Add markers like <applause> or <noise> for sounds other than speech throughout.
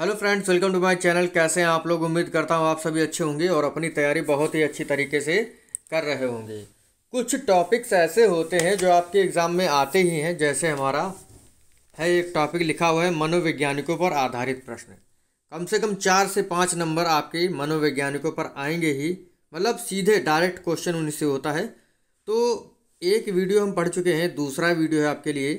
hello friends welcome to my channel कैसे हैं आप लोग उम्मीद करता हूं आप सभी अच्छे होंगे और अपनी तैयारी बहुत ही अच्छी तरीके से कर रहे होंगे कुछ टॉपिक्स ऐसे होते हैं जो आपके एग्ज़ाम में आते ही हैं जैसे हमारा है एक टॉपिक लिखा हुआ है मनोवैज्ञानिकों पर आधारित प्रश्न कम से कम चार से पाँच नंबर आपके मनोवैज्ञानिकों पर आएंगे ही मतलब सीधे डायरेक्ट क्वेश्चन उनसे होता है तो एक वीडियो हम पढ़ चुके हैं दूसरा वीडियो है आपके लिए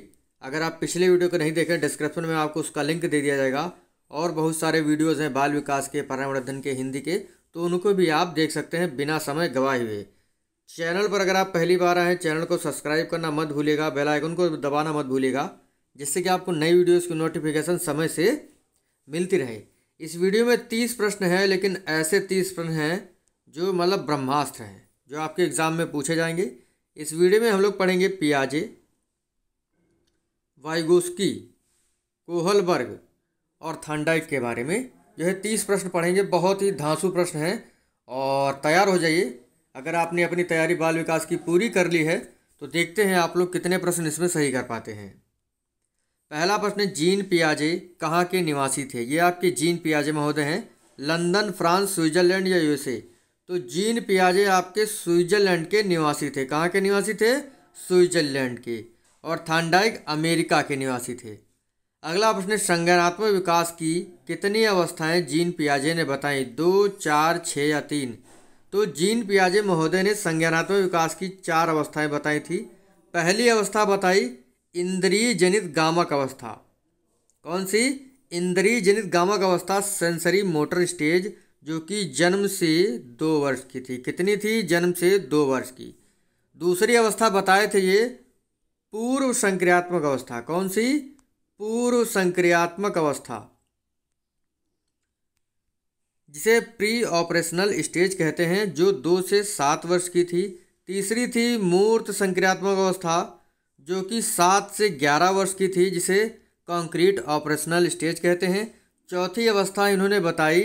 अगर आप पिछले वीडियो को नहीं देखें डिस्क्रिप्शन में आपको उसका लिंक दे दिया जाएगा और बहुत सारे वीडियोज़ हैं बाल विकास के पर्यावरण के हिंदी के तो उनको भी आप देख सकते हैं बिना समय गवाए हुए चैनल पर अगर आप पहली बार आए चैनल को सब्सक्राइब करना मत भूलेगा बेल आइकन को दबाना मत भूलेगा जिससे कि आपको नई वीडियोस की नोटिफिकेशन समय से मिलती रहे इस वीडियो में तीस प्रश्न हैं लेकिन ऐसे तीस प्रश्न हैं जो मतलब ब्रह्मास्त्र हैं जो आपके एग्ज़ाम में पूछे जाएंगे इस वीडियो में हम लोग पढ़ेंगे पियाजे वाइगोस्की कोहलबर्ग और थानडाइक के बारे में जो है तीस प्रश्न पढ़ेंगे बहुत ही धांसू प्रश्न हैं और तैयार हो जाइए अगर आपने अपनी तैयारी बाल विकास की पूरी कर ली है तो देखते हैं आप लोग कितने प्रश्न इसमें सही कर पाते हैं पहला प्रश्न जीन पियाजे कहाँ के निवासी थे ये आपके जीन पियाजे महोदय हैं लंदन फ्रांस स्विट्जरलैंड या यूएसए तो जीन पियाजे आपके स्विट्जरलैंड के निवासी थे कहाँ के निवासी थे स्विट्जरलैंड के और थानडाइक अमेरिका के निवासी थे अगला प्रश्न संज्ञानात्मक विकास की कितनी अवस्थाएं जीन पियाजे ने बताई दो चार छः या तीन तो जीन पियाजे महोदय ने संज्ञानात्मक विकास की चार अवस्थाएं बताई थी पहली अवस्था बताई इंद्रिय जनित गामक अवस्था कौन सी इंद्रिय जनित गामक अवस्था सेंसरी मोटर स्टेज जो कि जन्म से दो वर्ष की थी कितनी थी जन्म से दो वर्ष की दूसरी अवस्था बताए थे ये पूर्व संक्रियात्मक अवस्था कौन सी पूर्व संक्रियात्मक अवस्था जिसे प्री ऑपरेशनल स्टेज कहते हैं जो दो से सात वर्ष की थी तीसरी थी मूर्त संक्रियात्मक अवस्था जो कि सात से ग्यारह वर्ष की थी जिसे कंक्रीट ऑपरेशनल स्टेज कहते हैं चौथी अवस्था इन्होंने बताई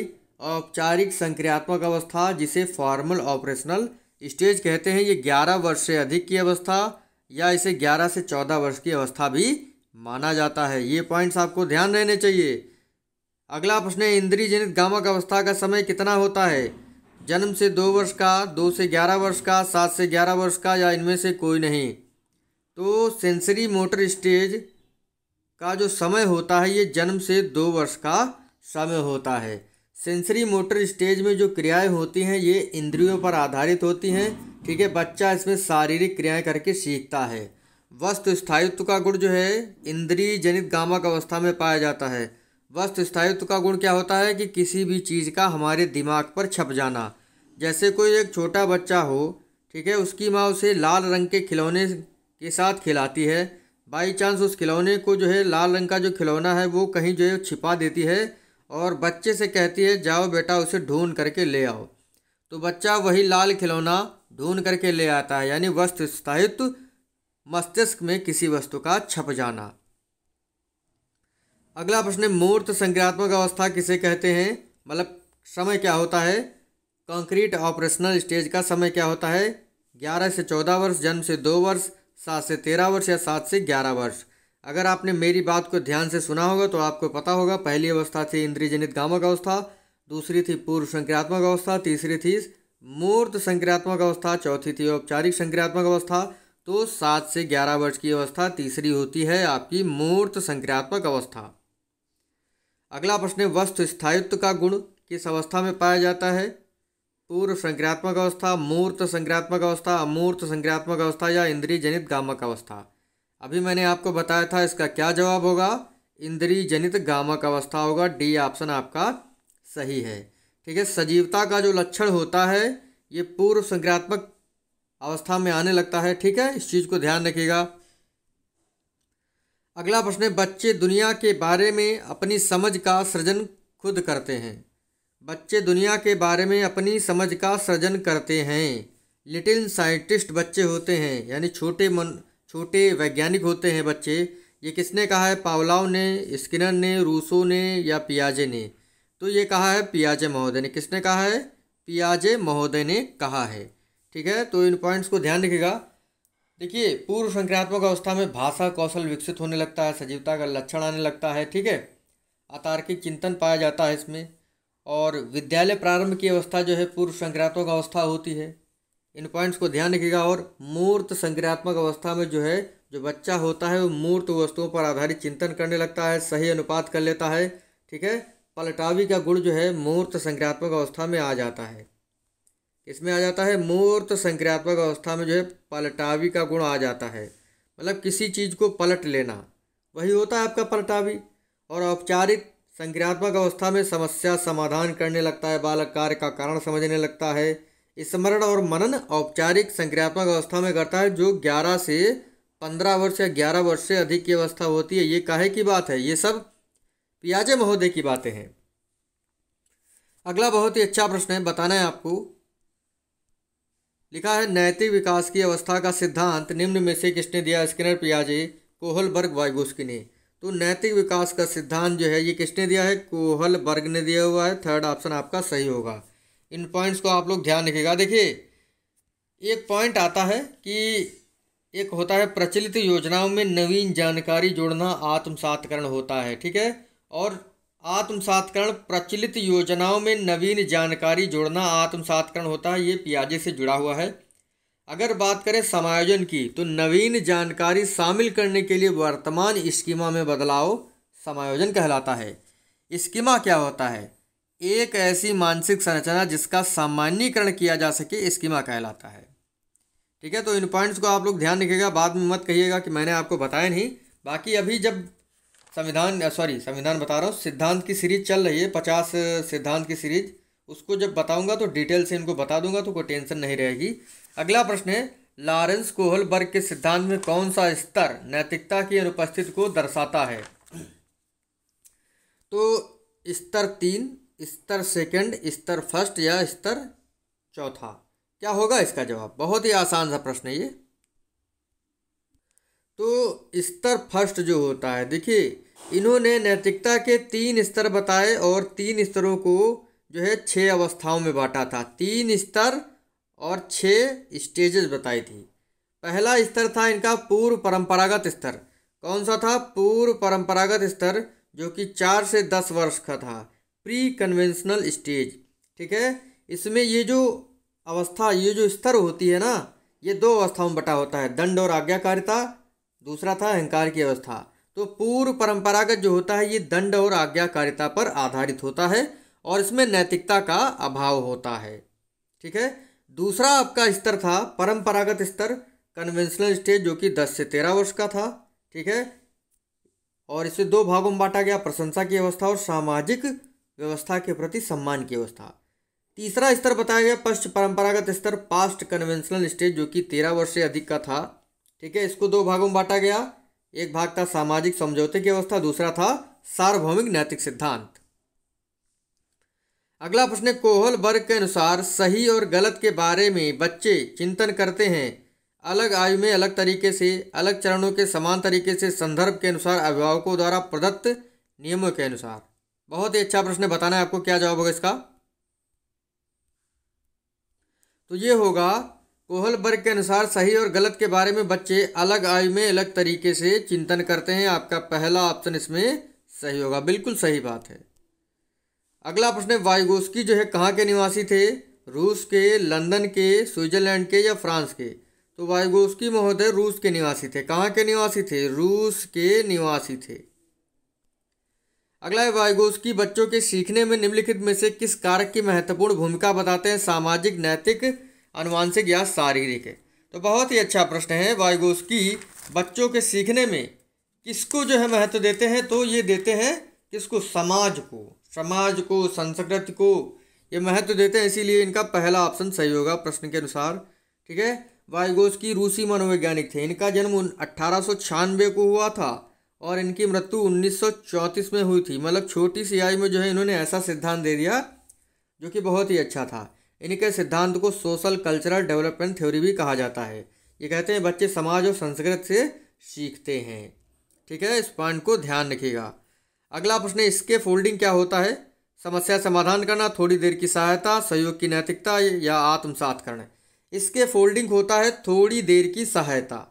औपचारिक संक्रियात्मक अवस्था जिसे फॉर्मल ऑपरेशनल स्टेज कहते हैं ये ग्यारह वर्ष से अधिक की अवस्था या इसे ग्यारह से चौदह वर्ष की अवस्था भी माना जाता है ये पॉइंट्स आपको ध्यान रहने चाहिए अगला प्रश्न है इंद्री जनित गामक अवस्था का समय कितना होता है जन्म से दो वर्ष का दो से ग्यारह वर्ष का सात से ग्यारह वर्ष का या इनमें से कोई नहीं तो सेंसरी मोटर स्टेज का जो समय होता है ये जन्म से दो वर्ष का समय होता है सेंसरी मोटर स्टेज में जो क्रियाएं होती हैं ये इंद्रियों पर आधारित होती हैं ठीक है बच्चा इसमें शारीरिक क्रियाएं करके सीखता है वस्तु स्थायित्व का गुण जो है इंद्रिय जनित गामक अवस्था में पाया जाता है वस्तु स्थायित्व का गुण क्या होता है कि किसी भी चीज़ का हमारे दिमाग पर छप जाना जैसे कोई एक छोटा बच्चा हो ठीक है उसकी माँ उसे लाल रंग के खिलौने के साथ खिलाती है बाई चांस उस खिलौने को जो है लाल रंग का जो खिलौना है वो कहीं जो है छिपा देती है और बच्चे से कहती है जाओ बेटा उसे ढूंढ करके ले आओ तो बच्चा वही लाल खिलौना ढूंढ करके ले आता है यानी वस्तु स्थायित्व मस्तिष्क में किसी वस्तु का छप जाना अगला प्रश्न है मूर्त संज्ञात्मक अवस्था किसे कहते हैं मतलब समय क्या होता है कंक्रीट ऑपरेशनल स्टेज का समय क्या होता है ग्यारह से चौदह वर्ष जन्म से दो वर्ष सात से तेरह वर्ष या सात से ग्यारह वर्ष अगर आपने मेरी बात को ध्यान से सुना होगा तो आपको पता होगा पहली अवस्था थी इंद्रियजनित गामक अवस्था दूसरी थी पूर्व संक्रियात्मक अवस्था तीसरी थी मूर्त संक्रियात्मक अवस्था चौथी थी औपचारिक संक्रियात्मक अवस्था तो सात से ग्यारह वर्ष की अवस्था तीसरी होती है आपकी मूर्त संक्रियात्मक अवस्था अगला प्रश्न वस्तु स्थायित्व का गुण किस अवस्था में पाया जाता है पूर्व संक्रियात्मक अवस्था मूर्त संक्रियात्मक अवस्था अमूर्त संक्रियात्मक अवस्था या इंद्रिय जनित गामक अवस्था अभी मैंने आपको बताया था इसका क्या जवाब होगा इंद्रिय जनित गामक अवस्था होगा डी ऑप्शन आपका सही है ठीक है सजीवता का जो लक्षण होता है ये पूर्व संक्रियात्मक अवस्था में आने लगता है ठीक है इस चीज़ को ध्यान रखिएगा अगला प्रश्न है बच्चे दुनिया के बारे में अपनी समझ का सृजन खुद करते हैं बच्चे दुनिया के बारे में अपनी समझ का सृजन करते हैं लिटिल साइंटिस्ट बच्चे होते हैं यानी छोटे मन छोटे वैज्ञानिक होते हैं बच्चे ये किसने कहा है पावलाव ने स्किनर ने रूसो ने या पियाजे ने तो ये कहा है पियाजे महोदय ने किसने कहा है पियाजे महोदय ने कहा है ठीक है तो इन पॉइंट्स को ध्यान रखिएगा देखिए पूर्व संक्रियात्मक अवस्था में भाषा कौशल विकसित होने लगता है सजीवता का लक्षण आने लगता है ठीक है अतार्किक चिंतन पाया जाता है इसमें और विद्यालय प्रारंभ की अवस्था जो है पूर्व संक्रियात्मक अवस्था होती है इन पॉइंट्स को ध्यान रखिएगा और मूर्त संक्रियात्मक अवस्था में जो है जो बच्चा होता है वो मूर्त वस्तुओं पर आधारित चिंतन करने लगता है सही अनुपात कर लेता है ठीक है पलटावी का गुण जो है मूर्त संक्रियात्मक अवस्था में आ जाता है इसमें आ जाता है मूर्त संक्रियात्मक अवस्था में जो है पलटावी का गुण आ जाता है मतलब किसी चीज़ को पलट लेना वही होता है आपका पलटावी और औपचारिक संक्रियात्मक अवस्था में समस्या समाधान करने लगता है बालक कार्य का कारण समझने लगता है स्मरण और मनन औपचारिक संक्रियात्मक अवस्था में करता है जो 11 से 15 वर्ष या 11 वर्ष से अधिक की अवस्था होती है ये काहे की बात है ये सब पियाजे महोदय की बातें हैं अगला बहुत ही अच्छा प्रश्न है बताना है आपको लिखा है नैतिक विकास की अवस्था का सिद्धांत निम्न में से किसने दिया स्किनर पियाजी कोहल बर्ग वाइगोस्की ने तो नैतिक विकास का सिद्धांत जो है ये किसने दिया है कोहल बर्ग ने दिया हुआ है थर्ड ऑप्शन आपका सही होगा इन पॉइंट्स को आप लोग ध्यान रखिएगा देखिए एक पॉइंट आता है कि एक होता है प्रचलित योजनाओं में नवीन जानकारी जोड़ना आत्मसातकरण होता है ठीक है और आत्मसातकरण प्रचलित योजनाओं में नवीन जानकारी जोड़ना आत्मसातकरण होता है ये पियाजे से जुड़ा हुआ है अगर बात करें समायोजन की तो नवीन जानकारी शामिल करने के लिए वर्तमान स्कीमा में बदलाव समायोजन कहलाता है स्कीमा क्या होता है एक ऐसी मानसिक संरचना जिसका सामान्यकरण किया जा सके स्कीमा कहलाता है ठीक है तो इन पॉइंट्स को आप लोग ध्यान रखिएगा बाद में मत कहिएगा कि मैंने आपको बताया नहीं बाकी अभी जब संविधान सॉरी संविधान बता रहा हूँ सिद्धांत की सीरीज चल रही है पचास सिद्धांत की सीरीज उसको जब बताऊंगा तो डिटेल से इनको बता दूंगा तो कोई टेंशन नहीं रहेगी अगला प्रश्न है लॉरेंस कोहलबर्ग के सिद्धांत में कौन सा स्तर नैतिकता की अनुपस्थिति को दर्शाता है तो स्तर तीन स्तर सेकंड स्तर फर्स्ट या स्तर चौथा क्या होगा इसका जवाब बहुत ही आसान सा प्रश्न है ये तो स्तर फर्स्ट जो होता है देखिए इन्होंने नैतिकता के तीन स्तर बताए और तीन स्तरों को जो है छः अवस्थाओं में बांटा था तीन स्तर और छः स्टेजेस बताई थी पहला स्तर था इनका पूर्व परंपरागत स्तर कौन सा था पूर्व परंपरागत स्तर जो कि चार से दस वर्ष का था प्री कन्वेंशनल स्टेज ठीक है इसमें ये जो अवस्था ये जो स्तर होती है ना ये दो अवस्थाओं में बटा होता है दंड और आज्ञाकारिता दूसरा था अहंकार की अवस्था तो पूर्व परंपरागत जो होता है ये दंड और आज्ञाकारिता पर आधारित होता है और इसमें नैतिकता का अभाव होता है ठीक है दूसरा आपका स्तर था परंपरागत स्तर कन्वेंशनल स्टेज जो कि 10 से 13 वर्ष का था ठीक है और इसे दो भागों में बांटा गया प्रशंसा की अवस्था और सामाजिक व्यवस्था के प्रति सम्मान की अवस्था तीसरा स्तर बताया गया पश्च परंपरागत स्तर पास्ट कन्वेंशनल स्टेज जो कि तेरह वर्ष से अधिक का था ठीक है इसको दो भागों में बांटा गया एक भाग था सामाजिक समझौते की अवस्था दूसरा था सार्वभौमिक नैतिक सिद्धांत अगला प्रश्न है कोहल वर्ग के अनुसार सही और गलत के बारे में बच्चे चिंतन करते हैं अलग आयु में अलग तरीके से अलग चरणों के समान तरीके से संदर्भ के अनुसार अभिभावकों द्वारा प्रदत्त नियमों के अनुसार बहुत ही अच्छा प्रश्न बताना है आपको क्या जवाब होगा इसका तो ये होगा बर्ग के अनुसार सही और गलत के बारे में बच्चे अलग आयु में अलग तरीके से चिंतन करते हैं आपका पहला ऑप्शन इसमें सही होगा बिल्कुल सही बात है अगला प्रश्न है वाइगोस्की जो है कहाँ के निवासी थे रूस के लंदन के स्विट्जरलैंड के या फ्रांस के तो वाइगोस्की महोदय रूस के निवासी थे कहाँ के निवासी थे रूस के निवासी थे अगला है वाइगोस्की बच्चों के सीखने में निम्नलिखित में से किस कारक की महत्वपूर्ण भूमिका बताते हैं सामाजिक नैतिक अनुवांशिक या शारीरिक है तो बहुत ही अच्छा प्रश्न है वायुगोस्की बच्चों के सीखने में किसको जो है महत्व देते हैं तो ये देते हैं किसको समाज को समाज को संस्कृति को ये महत्व देते हैं इसीलिए इनका पहला ऑप्शन सही होगा प्रश्न के अनुसार ठीक है की रूसी मनोवैज्ञानिक थे इनका जन्म अट्ठारह को हुआ था और इनकी मृत्यु उन्नीस में हुई थी मतलब छोटी सी आयु में जो है इन्होंने ऐसा सिद्धांत दे दिया जो कि बहुत ही अच्छा था इनके सिद्धांत को सोशल कल्चरल डेवलपमेंट थ्योरी भी कहा जाता है ये कहते हैं बच्चे समाज और संस्कृत से सीखते हैं ठीक है इस पॉइंट को ध्यान रखिएगा अगला प्रश्न इसके फोल्डिंग क्या होता है समस्या समाधान करना थोड़ी देर की सहायता सहयोग की नैतिकता या आत्मसात करना इसके फोल्डिंग होता है थोड़ी देर की सहायता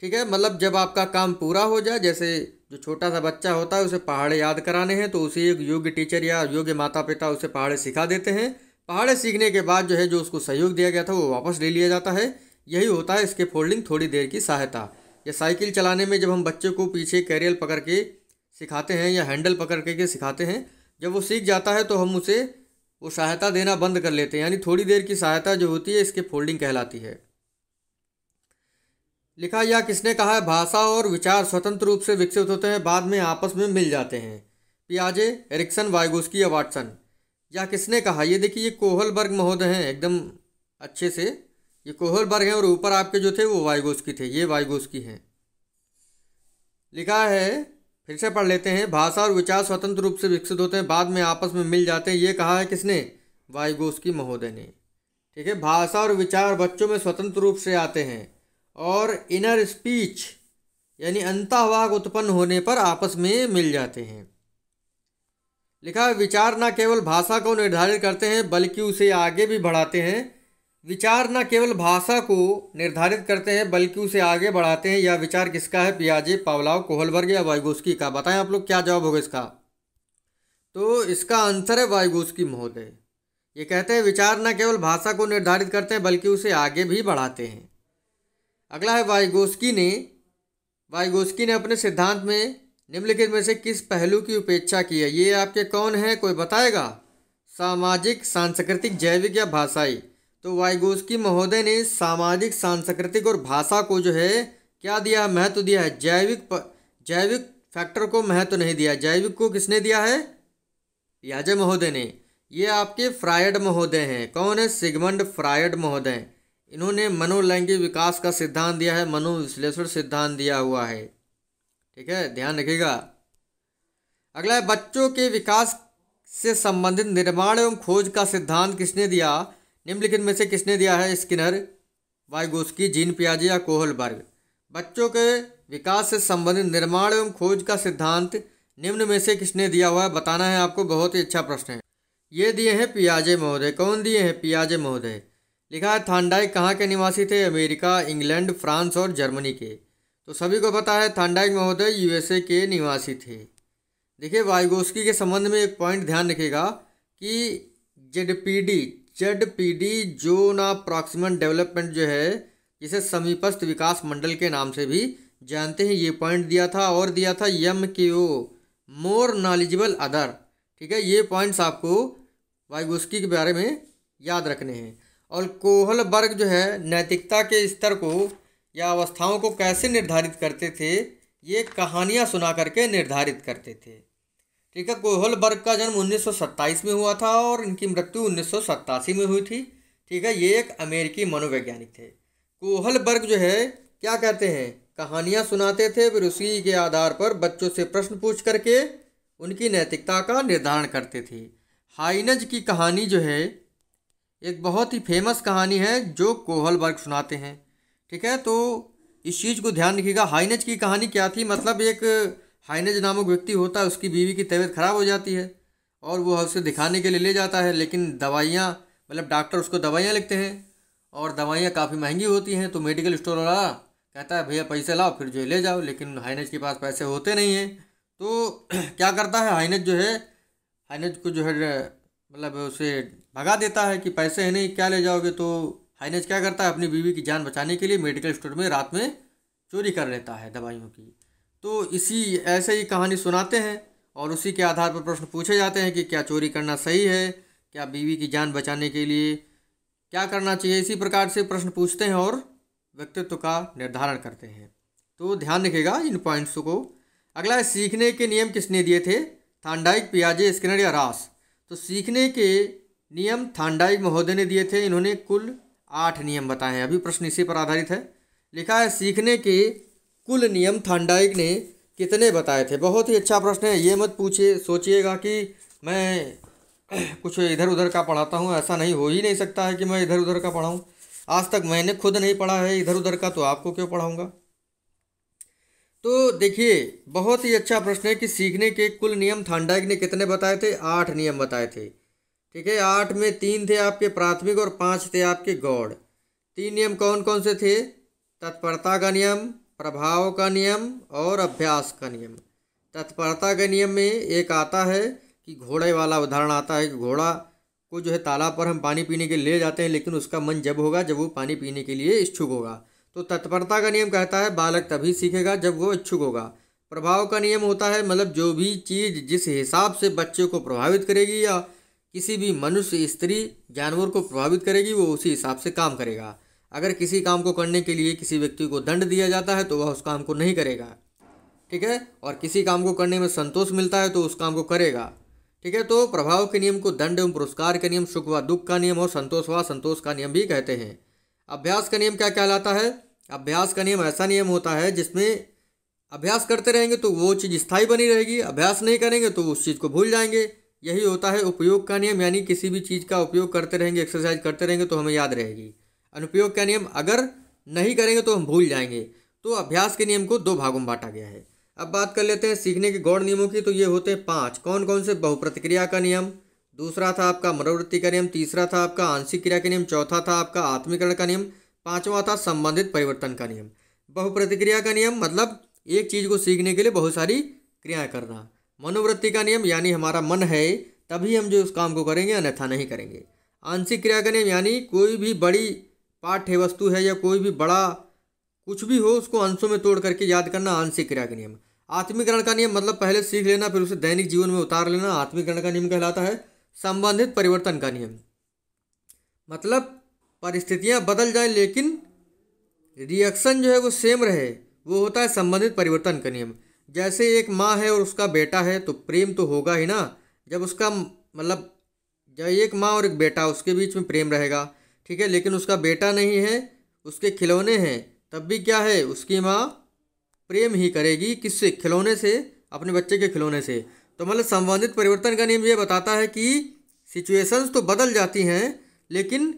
ठीक है मतलब जब आपका काम पूरा हो जाए जैसे जो छोटा सा बच्चा होता है उसे पहाड़े याद कराने हैं तो उसे एक योग्य टीचर या योग्य माता पिता उसे पहाड़े सिखा देते हैं पहाड़े सीखने के बाद जो है जो उसको सहयोग दिया गया था वो वापस ले लिया जाता है यही होता है इसके फोल्डिंग थोड़ी देर की सहायता या साइकिल चलाने में जब हम बच्चे को पीछे कैरियल पकड़ के सिखाते हैं या हैंडल पकड़ के, के सिखाते हैं जब वो सीख जाता है तो हम उसे वो सहायता देना बंद कर लेते हैं यानी थोड़ी देर की सहायता जो होती है इसके फोल्डिंग कहलाती है लिखा या किसने कहा है भाषा और विचार स्वतंत्र रूप से विकसित होते हैं बाद में आपस में मिल जाते हैं पियाजे एरिक्सन वाइगोस्की या वाटसन या किसने कहा ये देखिए ये कोहलबर्ग महोदय हैं एकदम अच्छे से ये कोहलबर्ग हैं और ऊपर आपके जो थे वो वाइगोस की थे ये वाइगोस की हैं लिखा है फिर से पढ़ लेते हैं भाषा और विचार स्वतंत्र रूप से विकसित होते हैं बाद में आपस में मिल जाते हैं ये कहा है किसने की महोदय ने ठीक है भाषा और विचार बच्चों में स्वतंत्र रूप से आते हैं और इनर स्पीच यानी अंतवाग उत्पन्न होने पर आपस में मिल जाते हैं लिखा है विचार न केवल भाषा को निर्धारित करते हैं बल्कि उसे आगे भी बढ़ाते हैं विचार न केवल भाषा को निर्धारित करते हैं बल्कि उसे आगे बढ़ाते हैं यह विचार किसका है पियाजे पावलाव कोहलवर्ग या वायुगोस्की का बताएं आप लोग क्या जवाब होगा इसका तो इसका आंसर है वायुगोस्की महोदय ये कहते हैं विचार न केवल भाषा को निर्धारित करते हैं बल्कि उसे आगे भी बढ़ाते हैं अगला है वायुगोस्की ने वायुगोस्की ने अपने सिद्धांत में निम्नलिखित में से किस पहलू की उपेक्षा की है ये आपके कौन है कोई बताएगा सामाजिक सांस्कृतिक जैविक या भाषाई तो वाइगोस्की महोदय ने सामाजिक सांस्कृतिक और भाषा को जो है क्या दिया महत्व दिया है जैविक प, जैविक फैक्टर को महत्व नहीं दिया जैविक को किसने दिया है याजय महोदय ने ये आपके फ्रायड महोदय हैं कौन है सिगमंड फ्रायड महोदय इन्होंने मनोलैंगिक विकास का सिद्धांत दिया है मनोविश्लेषण सिद्धांत दिया हुआ है ठीक है ध्यान रखिएगा अगला है बच्चों के विकास से संबंधित निर्माण एवं खोज का सिद्धांत किसने दिया निम्नलिखित में से किसने दिया है स्किनर वायगोस्की जीन पियाजी या कोहलबर्ग बच्चों के विकास से संबंधित निर्माण एवं खोज का सिद्धांत निम्न में से किसने दिया हुआ है बताना है आपको बहुत ही अच्छा प्रश्न है ये दिए हैं पियाजे महोदय कौन दिए हैं पियाजे महोदय लिखा है थांडाई कहाँ के निवासी थे अमेरिका इंग्लैंड फ्रांस और जर्मनी के तो सभी को पता है थांडाइक महोदय यूएसए के निवासी थे देखिए वाइगोस्की के संबंध में एक पॉइंट ध्यान रखेगा कि P P D Z D जो ना अप्रॉक्सीमेट डेवलपमेंट जो है जिसे समीपस्थ विकास मंडल के नाम से भी जानते हैं ये पॉइंट दिया था और दिया था यम के ओ मोर नॉलेजबल अदर ठीक है ये पॉइंट्स आपको वाइगोस्की के बारे में याद रखने हैं और कोहलबर्ग जो है नैतिकता के स्तर को या अवस्थाओं को कैसे निर्धारित करते थे ये कहानियाँ सुना करके निर्धारित करते थे ठीक है कोहलबर्ग का जन्म उन्नीस में हुआ था और इनकी मृत्यु उन्नीस में हुई थी ठीक है ये एक अमेरिकी मनोवैज्ञानिक थे कोहलबर्ग जो है क्या कहते हैं कहानियाँ सुनाते थे फिर उसी के आधार पर बच्चों से प्रश्न पूछ करके उनकी नैतिकता का निर्धारण करते थे हाइनज की कहानी जो है एक बहुत ही फेमस कहानी है जो कोहलबर्ग सुनाते हैं ठीक है तो इस चीज़ को ध्यान रखिएगा हाइनेज की कहानी क्या थी मतलब एक हाइनेज नामक व्यक्ति होता है उसकी बीवी की तबीयत खराब हो जाती है और वो उसे दिखाने के लिए ले जाता है लेकिन दवाइयाँ मतलब डॉक्टर उसको दवाइयाँ लिखते हैं और दवाइयाँ काफ़ी महंगी होती हैं तो मेडिकल स्टोर वाला कहता है भैया पैसे लाओ फिर जो ले जाओ लेकिन हाइनेज के पास पैसे होते नहीं हैं तो <clears throat> क्या करता है हाइनेज जो है हाइनेज को जो है मतलब उसे भगा देता है कि पैसे है नहीं क्या ले जाओगे तो हाइनेज क्या करता है अपनी बीवी की जान बचाने के लिए मेडिकल स्टोर में रात में चोरी कर लेता है दवाइयों की तो इसी ऐसे ही कहानी सुनाते हैं और उसी के आधार पर प्रश्न पूछे जाते हैं कि क्या चोरी करना सही है क्या बीवी की जान बचाने के लिए क्या करना चाहिए इसी प्रकार से प्रश्न पूछते हैं और व्यक्तित्व का निर्धारण करते हैं तो ध्यान रखेगा इन पॉइंट्स को अगला है सीखने के नियम किसने दिए थे थांडाइक पियाजे स्किनर या रास तो सीखने के नियम थांडाइक महोदय ने दिए थे इन्होंने कुल आठ नियम बताए हैं अभी प्रश्न इसी पर आधारित है लिखा है सीखने के कुल नियम थंडाइक ने कितने बताए थे बहुत ही अच्छा प्रश्न है ये मत पूछिए सोचिएगा कि मैं <clears throat> कुछ इधर उधर का पढ़ाता हूँ ऐसा नहीं हो ही नहीं सकता है कि मैं इधर उधर का पढ़ाऊँ आज तक मैंने खुद नहीं पढ़ा है इधर उधर का तो आपको क्यों पढ़ाऊँगा तो देखिए बहुत ही अच्छा प्रश्न है कि सीखने के कुल नियम थांडाइक ने कितने बताए थे आठ नियम बताए थे ठीक है आठ में तीन थे आपके प्राथमिक और पाँच थे आपके गौड़ तीन नियम कौन कौन से थे तत्परता का नियम प्रभाव का नियम और अभ्यास का नियम तत्परता के नियम में एक आता है कि घोड़े वाला उदाहरण आता है कि घोड़ा को जो है तालाब पर हम पानी पीने के लिए ले जाते हैं लेकिन उसका मन जब होगा जब वो पानी पीने के लिए इच्छुक होगा तो तत्परता का नियम कहता है बालक तभी सीखेगा जब वो इच्छुक होगा प्रभाव का नियम होता है मतलब जो भी चीज़ जिस हिसाब से बच्चे को प्रभावित करेगी या किसी भी मनुष्य स्त्री जानवर को प्रभावित करेगी वो उसी हिसाब से काम करेगा अगर किसी काम को करने के लिए किसी व्यक्ति को दंड दिया जाता है तो वह उस काम को नहीं करेगा ठीक है और किसी काम को करने में संतोष मिलता है तो उस काम को करेगा ठीक है तो प्रभाव के नियम को दंड एवं पुरस्कार के नियम सुख व दुख का नियम और संतोष व संतोष का नियम भी कहते हैं अभ्यास का नियम क्या कहलाता है अभ्यास का नियम ऐसा नियम होता है जिसमें अभ्यास करते रहेंगे तो वो चीज़ स्थायी बनी रहेगी अभ्यास नहीं करेंगे तो उस चीज़ को भूल जाएंगे यही होता है उपयोग का नियम यानी किसी भी चीज़ का उपयोग करते रहेंगे एक्सरसाइज करते रहेंगे तो हमें याद रहेगी अनुपयोग का नियम अगर नहीं करेंगे तो हम भूल जाएंगे तो अभ्यास के नियम को दो भागों में बांटा गया है अब बात कर लेते हैं सीखने के गौड़ नियमों की तो ये होते हैं पाँच कौन कौन से बहुप्रतिक्रिया का नियम दूसरा था आपका मनोवृत्ति का नियम तीसरा था आपका आंशिक क्रिया का नियम चौथा था आपका आत्मीकरण का नियम पाँचवा था संबंधित परिवर्तन का नियम बहुप्रतिक्रिया का नियम मतलब एक चीज़ को सीखने के लिए बहुत सारी क्रियाएँ करना मनोवृत्ति का नियम यानी हमारा मन है तभी हम जो उस काम को करेंगे अन्यथा नहीं करेंगे आंशिक क्रिया का नियम यानी कोई भी बड़ी पाठ्य वस्तु है या कोई भी बड़ा कुछ भी हो उसको अंशों में तोड़ करके याद करना आंशिक क्रिया का नियम आत्मीकरण का नियम मतलब पहले सीख लेना फिर उसे दैनिक जीवन में उतार लेना आत्मीकरण का नियम कहलाता है संबंधित परिवर्तन का नियम मतलब परिस्थितियाँ बदल जाए लेकिन रिएक्शन जो है वो सेम रहे वो होता है संबंधित परिवर्तन का नियम जैसे एक माँ है और उसका बेटा है तो प्रेम तो होगा ही ना जब उसका मतलब जब एक माँ और एक बेटा उसके बीच में प्रेम रहेगा ठीक है लेकिन उसका बेटा नहीं है उसके खिलौने हैं तब भी क्या है उसकी माँ प्रेम ही करेगी किससे खिलौने से अपने बच्चे के खिलौने से तो मतलब संबंधित परिवर्तन का नियम ये बताता है कि सिचुएशंस तो बदल जाती हैं लेकिन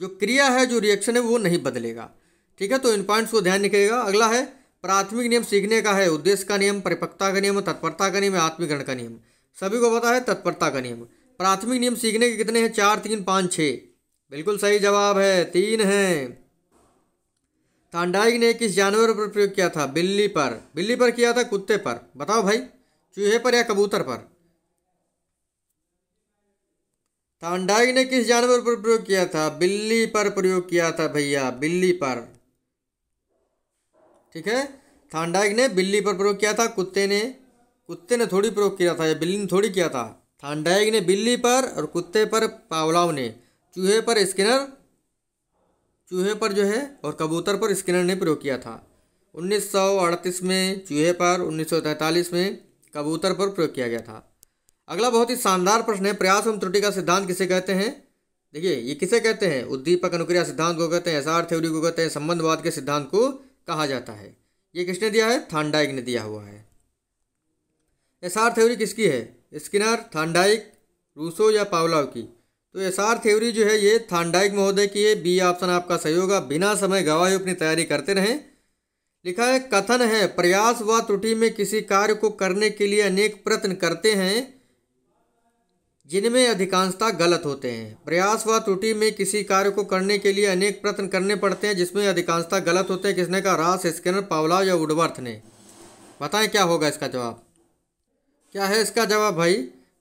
जो क्रिया है जो रिएक्शन है वो नहीं बदलेगा ठीक है तो इन पॉइंट्स को ध्यान रखिएगा अगला है प्राथमिक नियम सीखने का है उद्देश्य का नियम परिपक्वता का नियम तत्परता का नियम आत्मीकरण का नियम सभी को पता है तत्परता का नियम प्राथमिक नियम सीखने के कितने हैं चार तीन पाँच छः बिल्कुल सही जवाब है तीन हैं थांडाइक ने किस जानवर पर प्रयोग किया था बिल्ली पर बिल्ली पर किया था कुत्ते पर बताओ भाई चूहे पर या कबूतर पर थांडाइक ने किस जानवर पर प्रयोग किया था बिल्ली पर प्रयोग किया था भैया बिल्ली पर ठीक है थांडाइक ने बिल्ली पर प्रयोग किया था कुत्ते ने कुत्ते ने थोड़ी प्रयोग किया था या बिल्ली ने थोड़ी किया था थांडाइक ने बिल्ली पर और कुत्ते पर पावलाव ने चूहे पर स्किनर चूहे पर जो है और कबूतर पर स्किनर ने प्रयोग किया था 1938 में चूहे पर 1943 में कबूतर पर प्रयोग किया गया था अगला बहुत ही शानदार प्रश्न है प्रयास एवं त्रुटि का सिद्धांत किसे कहते हैं देखिए ये किसे कहते हैं उद्दीपक अनुक्रिया सिद्धांत को कहते हैं एसआर थ्योरी को कहते हैं संबंधवाद के सिद्धांत को कहा जाता है ये किसने दिया है थानडाइक ने दिया हुआ है एस आर थ्योरी किसकी है स्किनर थानडाइक रूसो या पावलाव की तो एस आर थ्योरी जो है ये थानडाइक महोदय की है बी ऑप्शन आपका सही होगा बिना समय गवाही अपनी तैयारी करते रहें लिखा है कथन है प्रयास व त्रुटि में किसी कार्य को करने के लिए अनेक प्रयत्न करते हैं जिनमें अधिकांशता गलत होते हैं प्रयास व त्रुटि में किसी कार्य को करने के लिए अनेक प्रयत्न करने पड़ते हैं जिसमें अधिकांशता गलत होते हैं किसने का रास स्कैनर पावला या वुडवर्थ ने बताएं क्या होगा इसका जवाब क्या है इसका जवाब भाई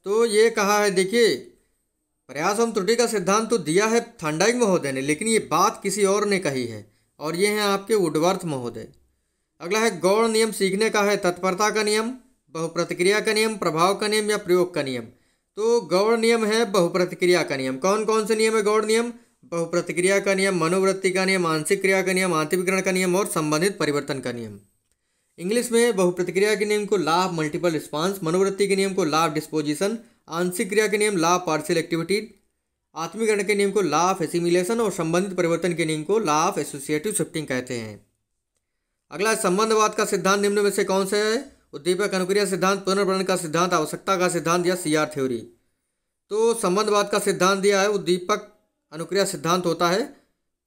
तो ये कहा है देखिए प्रयास एवं त्रुटि का सिद्धांत तो दिया है थंडाइक महोदय ने लेकिन ये बात किसी और ने कही है और ये हैं आपके वुडवर्थ महोदय अगला है गौण नियम सीखने का है तत्परता का नियम बहुप्रतिक्रिया का नियम प्रभाव का नियम या प्रयोग का नियम तो गौण नियम है बहुप्रतिक्रिया का नियम कौन कौन से नियम है गौण नियम बहुप्रतिक्रिया का नियम मनोवृत्ति का नियम मानसिक क्रिया का नियम आंतरिकरण का नियम और संबंधित परिवर्तन का नियम इंग्लिश में बहुप्रतिक्रिया के नियम को लाभ मल्टीपल रिस्पॉन्स मनोवृत्ति के नियम को लाभ डिस्पोजिशन आंशिक क्रिया के नियम लाभ पार्सियल एक्टिविटी आत्मीकरण के नियम को लाफ एसिमिलेशन और संबंधित परिवर्तन के नियम को लाफ एसोसिएटिव शिफ्टिंग कहते हैं अगला संबंधवाद का सिद्धांत निम्न में से कौन सा है उद्दीपक अनुक्रिया सिद्धांत पुनर्वरण का सिद्धांत आवश्यकता का सिद्धांत या सी थ्योरी तो संबंधवाद का सिद्धांत दिया है उद्दीपक अनुक्रिया सिद्धांत होता है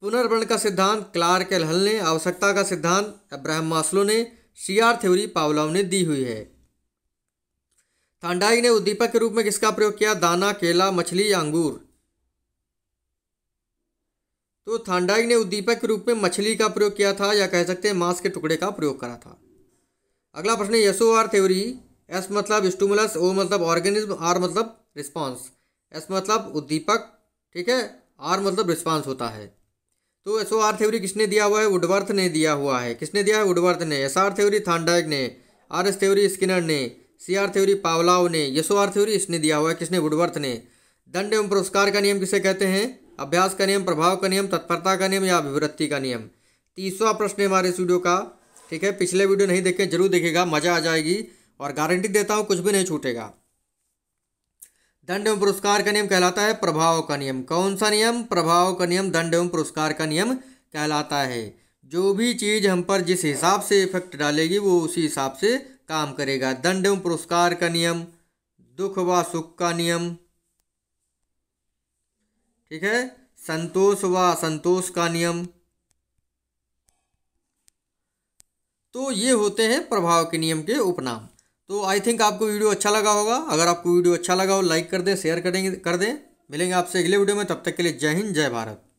पुनर्वरण का सिद्धांत क्लार्क एल हल ने आवश्यकता का सिद्धांत अब्राहम मास्लो ने सी थ्योरी पावलाव ने दी हुई है थांडाई ने उद्दीपक के रूप में किसका प्रयोग किया दाना केला मछली या अंगूर तो थांडाई ने उद्दीपक के रूप में मछली का प्रयोग किया था या कह सकते हैं मांस के टुकड़े का प्रयोग करा था अगला प्रश्न है S O R theory S मतलब स्टूमुलस ओ मतलब ऑर्गेनिज्म आर मतलब रिस्पॉन्स एस मतलब उद्दीपक ठीक है आर मतलब रिस्पॉन्स होता है तो एस ओ आर थ्योरी किसने दिया हुआ है वुडवर्थ ने दिया हुआ है किसने दिया है वुडवर्थ ने एस आर थ्योरी थानडाइक ने आर एस थ्योरी स्किनर ने सी आर थ्योरी पावलाव ने यसो आर थ्योरी इसने दिया हुआ है किसने वुडवर्थ ने दंड एवं पुरस्कार का नियम किसे कहते हैं अभ्यास का नियम प्रभाव का नियम तत्परता का नियम या अभिवृत्ति का नियम तीसवा प्रश्न है हमारे स्टूडियो का ठीक है पिछले वीडियो नहीं देखें जरूर देखेगा मज़ा आ जाएगी और गारंटी देता हूँ कुछ भी नहीं छूटेगा दंड एवं पुरस्कार का नियम कहलाता है प्रभाव का नियम कौन सा नियम प्रभाव का नियम दंड एवं पुरस्कार का नियम कहलाता है जो भी चीज़ हम पर जिस हिसाब से इफेक्ट डालेगी वो उसी हिसाब से काम करेगा दंड एवं पुरस्कार का नियम दुख व सुख का नियम ठीक है संतोष व असंतोष का नियम तो ये होते हैं प्रभाव के नियम के उपनाम तो आई थिंक आपको वीडियो अच्छा लगा होगा अगर आपको वीडियो अच्छा लगा हो लाइक कर दें शेयर करेंगे कर दें मिलेंगे आपसे अगले वीडियो में तब तक के लिए जय हिंद जय भारत